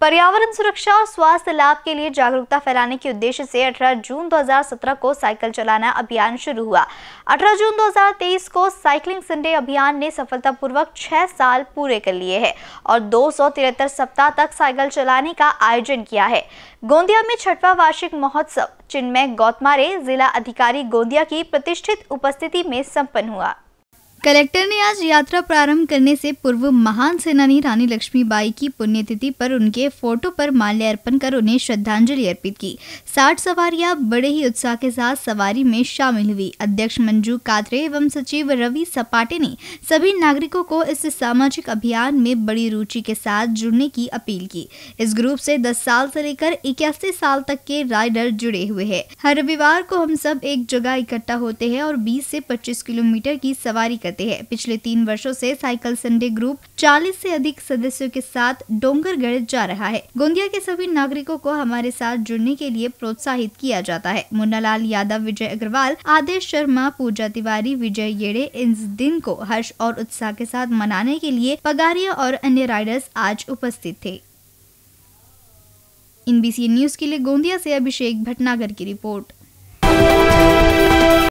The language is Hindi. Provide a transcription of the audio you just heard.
पर्यावरण सुरक्षा और स्वास्थ्य लाभ के लिए जागरूकता फैलाने के उद्देश्य से 18 जून 2017 को साइकिल चलाना अभियान शुरू हुआ 18 जून 2023 को साइकिलिंग संडे अभियान ने सफलतापूर्वक 6 साल पूरे कर लिए हैं और दो सप्ताह तक साइकिल चलाने का आयोजन किया है गोंदिया में छठवा वार्षिक महोत्सव चिन्मय गौतमारे जिला अधिकारी गोंदिया की प्रतिष्ठित उपस्थिति में सम्पन्न हुआ कलेक्टर ने आज यात्रा प्रारंभ करने से पूर्व महान सेनानी रानी लक्ष्मीबाई की पुण्यतिथि पर उनके फोटो पर माल्यार्पण कर उन्हें श्रद्धांजलि अर्पित की साठ सवारियां बड़े ही उत्साह के साथ सवारी में शामिल हुई अध्यक्ष मंजू कादरे एवं सचिव रवि सपाटे ने सभी नागरिकों को इस सामाजिक अभियान में बड़ी रुचि के साथ जुड़ने की अपील की इस ग्रुप से दस साल से लेकर इक्यासी साल तक के राइडर जुड़े हुए है हर रविवार को हम सब एक जगह इकट्ठा होते हैं और बीस से पच्चीस किलोमीटर की सवारी कर करते हैं पिछले तीन वर्षों से साइकिल संडे ग्रुप 40 से अधिक सदस्यों के साथ डोंगरगढ़ जा रहा है गोंदिया के सभी नागरिकों को हमारे साथ जुड़ने के लिए प्रोत्साहित किया जाता है मुन्नालाल यादव विजय अग्रवाल आदेश शर्मा पूजा तिवारी विजय येड़े इस दिन को हर्ष और उत्साह के साथ मनाने के लिए पगारिया और अन्य राइडर्स आज उपस्थित थे इन सी न्यूज के लिए गोंदिया से अभिषेक भटनागर की रिपोर्ट